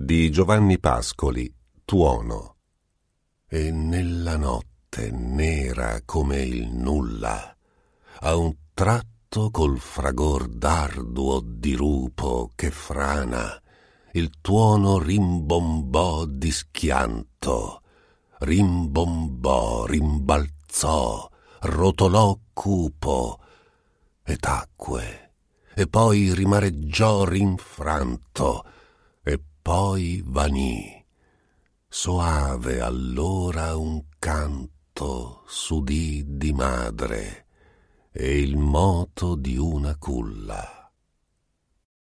di Giovanni Pascoli, Tuono. E nella notte nera come il nulla, a un tratto col fragor d'arduo dirupo che frana, il tuono rimbombò di schianto, rimbombò, rimbalzò, rotolò cupo e tacque, e poi rimareggiò rinfranto, e poi vanì. Soave allora un canto s'udì di madre e il moto di una culla.